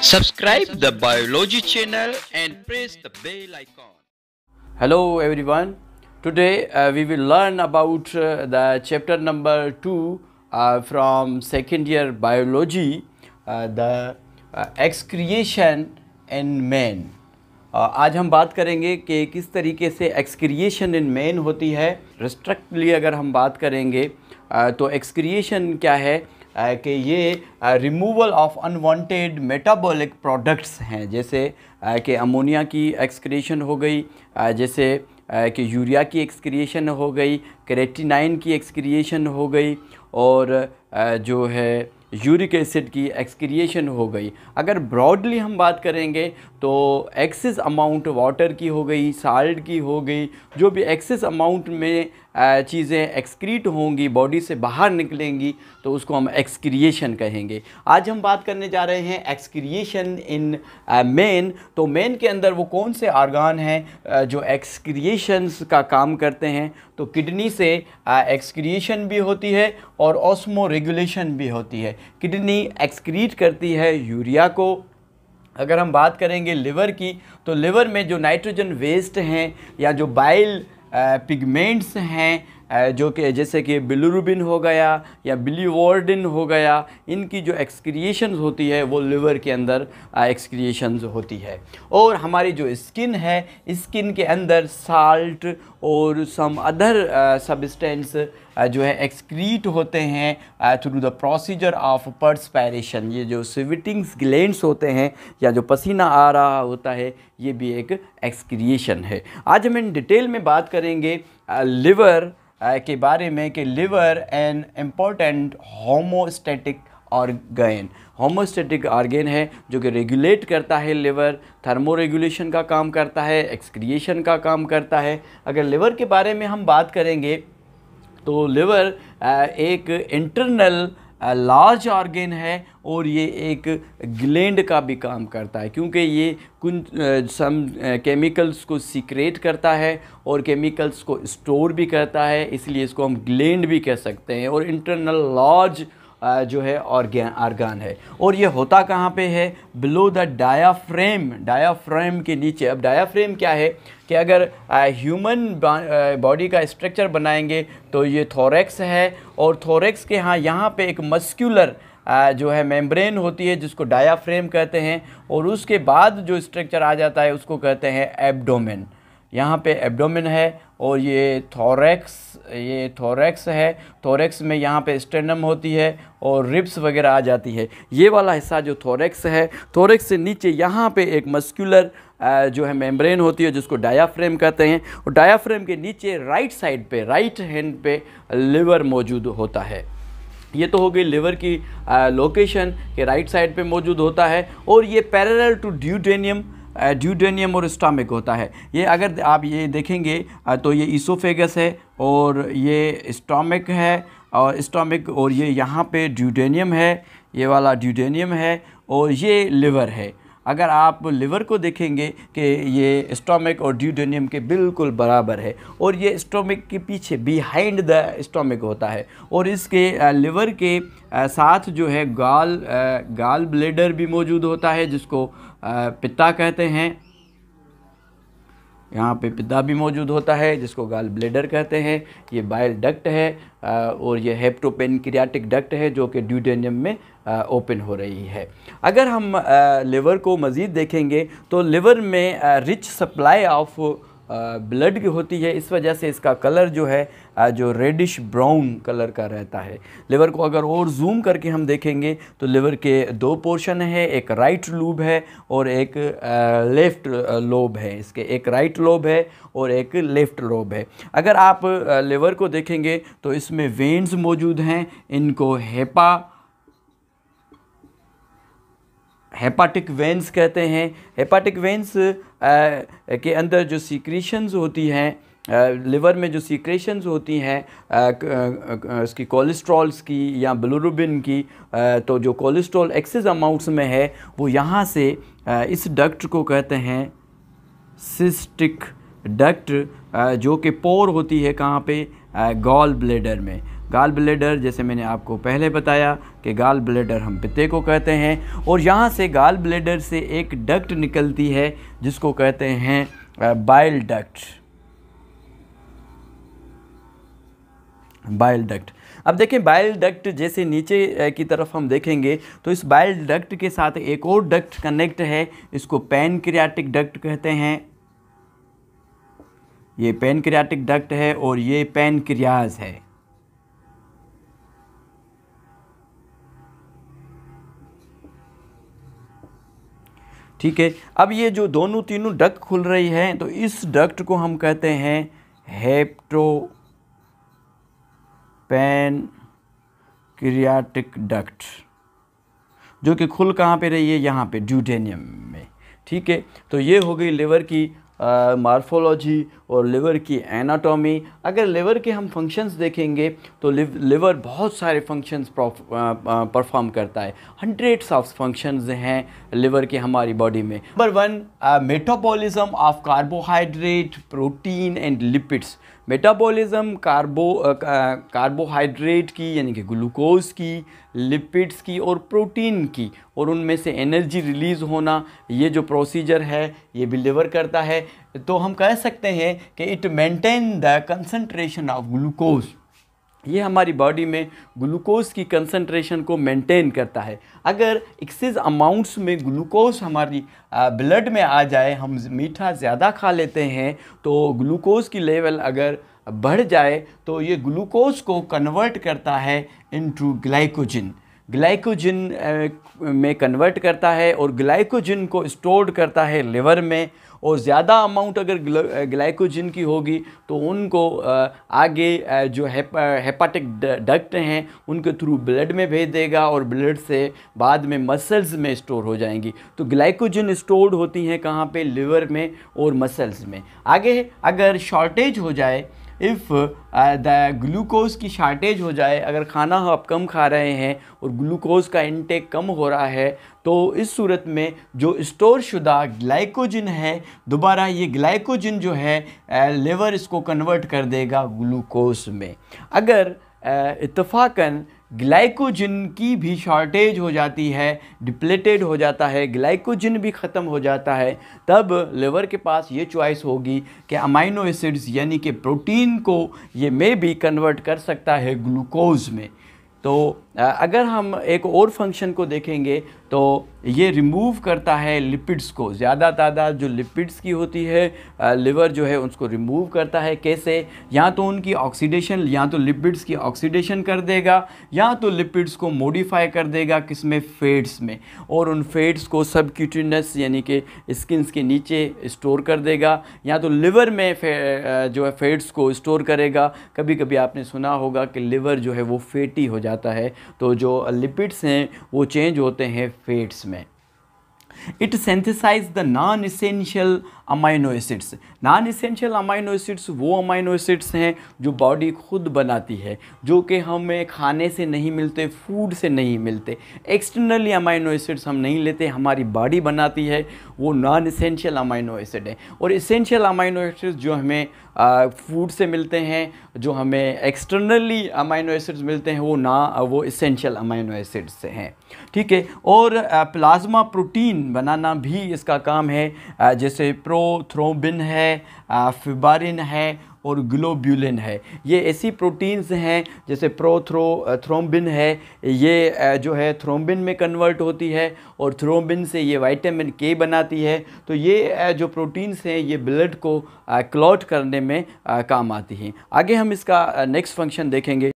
Subscribe the biology channel and press the bell icon. Hello everyone. Today uh, we will learn about uh, the chapter number 2 uh, from second year biology the excretion in man. आज हम बात करेंगे कि किस तरीके से excretion in main होती है रिस्ट्रक्टली अगर हम बात करेंगे तो एक्सक्रिएशन क्या है कि ये removal of unwanted metabolic products हैं जैसे कि अमोनिया की एक्सक्रिएशन हो गई जैसे कि यूरिया की एक्सक्रिएशन हो गई क्रेटिनाइन की एक्सक्रिएशन हो गई और जो है यूरिक एसिड की एक्सक्रिएशन हो गई अगर ब्रॉडली हम बात करेंगे तो एक्सेस अमाउंट वाटर की हो गई साल्ट की हो गई जो भी एक्सेस अमाउंट में चीज़ें एक्सक्रीट होंगी बॉडी से बाहर निकलेंगी तो उसको हम एक्सक्रिएशन कहेंगे आज हम बात करने जा रहे हैं एक्सक्रिएशन इन मेन तो मेन के अंदर वो कौन से आर्गान हैं जो एक्सक्रिएशंस का काम करते हैं तो किडनी से एक्सक्रिएशन भी होती है और ऑस्मो रेगुलेशन भी होती है किडनी एक्सक्रीट करती है यूरिया को अगर हम बात करेंगे लिवर की तो लिवर में जो नाइट्रोजन वेस्ट हैं या जो बाइल पिगमेंट्स हैं जो कि जैसे कि बिलुरुबिन हो गया या बिलीवॉर्डिन हो गया इनकी जो एक्सक्रिएशन होती है वो लिवर के अंदर एक्सक्रिएशन होती है और हमारी जो स्किन है स्किन के अंदर साल्ट और सम अदर सबस्टेंस जो है एक्सक्रीट होते हैं through the procedure of perspiration ये जो स्विटिंग्स ग्लैंड्स होते हैं या जो पसीना आ रहा होता है ये भी एक एक्सक्रिएशन है आज हम इन डिटेल में बात करेंगे लिवर के बारे में कि liver an important homeostatic organ homeostatic organ है जो कि रेगुलेट करता है लिवर थर्मो रेगुलेशन का काम करता है एक्सक्रिएशन का काम करता है अगर लिवर के बारे में हम बात करेंगे तो लिवर एक इंटरनल लार्ज ऑर्गेन है और ये एक ग्लैंड का भी काम करता है क्योंकि ये कुछ सम केमिकल्स को सीक्रेट करता है और केमिकल्स को स्टोर भी करता है इसलिए इसको हम ग्लैंड भी कह सकते हैं और इंटरनल लार्ज जो है ऑर्गन आर्गान है और ये होता कहाँ पे है बिलो द डायाफ्रेम डायाफ्रेम के नीचे अब डायाफ्रेम क्या है कि अगर ह्यूमन बॉडी का स्ट्रक्चर बनाएंगे तो ये थोरेक्स है और थोरेक्स के यहाँ यहाँ पे एक मस्क्यूलर जो है मेम्ब्रेन होती है जिसको डायाफ्रेम कहते हैं और उसके बाद जो स्ट्रक्चर आ जाता है उसको कहते हैं एबडोमेन यहाँ पे एब्डोमिन है और ये थोरेक्स ये थोरेक्स है थोरेक्स में यहाँ पे स्टेनम होती है और रिप्स वगैरह आ जाती है ये वाला हिस्सा जो थोरेक्स है थोरेक्स से नीचे यहाँ पे एक मस्कुलर जो है मेम्ब्रेन होती है जिसको डायाफ्रेम कहते हैं और डायाफ्रेम के नीचे राइट साइड पे राइट हैंड पे लिवर मौजूद होता है ये तो हो गई लिवर की लोकेशन के राइट साइड पे मौजूद होता है और ये पैरेलल टू ड्यूटेनियम ड्यूडेनियम और स्टामिक होता है ये अगर आप ये देखेंगे तो ये ईसोफेगस है और ये स्टामिक है और स्टामिक और ये यहाँ पे ड्यूडेनियम है ये वाला ड्यूडेनियम है और ये लिवर है अगर आप लिवर को देखेंगे कि ये स्टोमिक और ड्यूडेनियम के बिल्कुल बराबर है और ये स्टोमिक के पीछे बिहाइंड द स्टोमिक होता है और इसके लिवर के साथ जो है गाल गाल ब्लेडर भी मौजूद होता है जिसको पिता कहते हैं यहाँ पे पिता भी मौजूद होता है जिसको गाल ब्लेडर कहते हैं ये बाइल डक्ट है और ये हेप्टोपेन क्रियाटिक डक्ट है जो कि ड्यूटेनियम में ओपन हो रही है अगर हम लिवर को मज़ीद देखेंगे तो लिवर में रिच सप्लाई ऑफ ब्लड की होती है इस वजह से इसका कलर जो है जो रेडिश ब्राउन कलर का रहता है लिवर को अगर और जूम करके हम देखेंगे तो लिवर के दो पोर्शन है एक राइट लूब है और एक लेफ़्ट लोब है इसके एक राइट लोब है और एक लेफ़्ट लोब है अगर आप लिवर को देखेंगे तो इसमें वेंस मौजूद हैं इनको हेपा हेपाटिक वेंस कहते हैं हेपाटिक वेंस के अंदर जो सीक्रेशंस होती हैं लिवर में जो सीक्रेशंस होती हैं उसकी कोलेस्ट्रॉल्स की या ब्लूरोबिन की तो जो कोलेस्ट्रॉल एक्सेस अमाउंट्स में है वो यहाँ से इस डक्ट को कहते हैं सिस्टिक डक्ट जो कि पोर होती है कहाँ पे गॉल ब्लेडर में गाल ब्लेडर जैसे मैंने आपको पहले बताया कि गाल ब्लेडर हम पित्ते को कहते हैं और यहाँ से गाल ब्लेडर से एक डक्ट निकलती है जिसको कहते हैं बाइल डक्ट बाइल डक्ट अब देखें बाइल डक्ट जैसे नीचे की तरफ हम देखेंगे तो इस बाइल डक्ट के साथ एक और डक्ट कनेक्ट है इसको क्रियाटिक डक्ट कहते हैं ये क्रियाटिक डक्ट है और ये क्रियाज है ठीक है अब ये जो दोनों तीनों डक्ट खुल रही है तो इस डक्ट को हम कहते हैं हेप्टो पेन क्रियाटिक डक्ट जो कि खुल कहाँ पे रही है यहाँ पे ड्यूटेनियम में ठीक है तो ये हो गई लिवर की मार्फोलॉजी और लिवर की एनाटॉमी अगर लिवर के हम फंक्शंस देखेंगे तो लिव, लिवर बहुत सारे फंक्शंस परफॉर्म करता है हंड्रेड्स ऑफ फंक्शंस हैं लिवर के हमारी बॉडी में number one metabolism of carbohydrate protein and lipids metabolism carbo carbohydrate की यानी कि ग्लूकोज की लिपिड्स की और प्रोटीन की और उनमें से एनर्जी रिलीज़ होना ये जो प्रोसीजर है ये भी लिवर करता है तो हम कह सकते हैं कि it maintain the concentration of glucose ये हमारी बॉडी में ग्लूकोज की कंसंट्रेशन को मेंटेन करता है अगर एक्सेस अमाउंट्स में ग्लूकोज हमारी ब्लड में आ जाए हम मीठा ज़्यादा खा लेते हैं तो ग्लूकोज की लेवल अगर बढ़ जाए तो ये ग्लूकोज को कन्वर्ट करता है इनटू ग्लाइकोजन ग्लाइकोजिन में कन्वर्ट करता है और ग्लाइकोजिन को स्टोर्ड करता है लिवर में और ज़्यादा अमाउंट अगर ग्लाइकोजिन की होगी तो उनको आगे जो हेपाटिक डक्ट हैं उनके थ्रू ब्लड में भेज देगा और ब्लड से बाद में मसल्स में स्टोर हो जाएंगी तो ग्लाइकोजिन स्टोर्ड होती हैं कहाँ पे लिवर में और मसल्स में आगे अगर शॉर्टेज हो जाए इफ़ द ग्लूकोज़ की शार्टेज हो जाए अगर खाना आप कम खा रहे हैं और ग्लूकोज़ का इनटेक कम हो रहा है तो इस सूरत में जो स्टोर शुदा ग्लाइकोजिन है दोबारा ये ग्लाइकोजिन जो है लेवर uh, इसको कन्वर्ट कर देगा ग्लूकोज में अगर uh, इतफ़ाक़न ग्लाइकोजन की भी शॉर्टेज हो जाती है डिप्लेटेड हो जाता है ग्लाइकोजन भी ख़त्म हो जाता है तब लिवर के पास ये चॉइस होगी कि अमाइनो एसिड्स यानी कि प्रोटीन को ये मे भी कन्वर्ट कर सकता है ग्लूकोज़ में तो अगर हम एक और फंक्शन को देखेंगे तो ये रिमूव करता है लिपिड्स को ज़्यादा तादाद जो लिपिड्स की होती है लिवर जो है उसको रिमूव करता है कैसे या तो उनकी ऑक्सीडेशन या तो लिपिड्स की ऑक्सीडेशन कर देगा या तो लिपिड्स को मॉडिफाई कर देगा किस में फेट्स में और उन फेट्स को सबक्यूटिनस यानी कि स्किन्स के नीचे स्टोर कर देगा या तो लिवर में जो है फेट्स को स्टोर करेगा कभी कभी आपने सुना होगा कि लिवर जो है वो फेटी हो जाता है तो जो लिपिड्स हैं वो चेंज होते हैं फेट्स में it synthesize the non essential amino acids non essential amino acids वो अमाइनो एसिड्स हैं जो बॉडी खुद बनाती है जो कि हमें खाने से नहीं मिलते फूड से नहीं मिलते एक्सटर्नली अमाइनो एसिड्स हम नहीं लेते हमारी बॉडी बनाती है वो नॉन इसेंशियल अमाइनो एसिड है और इसेंशियल अमाइनो एसिड्स जो हमें फूड से मिलते हैं जो हमें एक्सटर्नली अमाइनो एसिड्स मिलते हैं वो ना वो इसेंशियल अमाइनो एसिड्स से हैं ठीक है और प्लाज्मा प्रोटीन बनाना भी इसका काम है जैसे प्रो प्रोथ्रोबिन है फिबारिन है और ग्लोब्यूलिन है ये ऐसी प्रोटीन्स हैं जैसे प्रोथ्रो थ्रोम्बिन है ये जो है थ्रोम्बिन में कन्वर्ट होती है और थ्रोम्बिन से ये वाइटामिन के बनाती है तो ये जो प्रोटीन्स हैं ये ब्लड को क्लॉट करने में काम आती हैं आगे हम इसका नेक्स्ट फंक्शन देखेंगे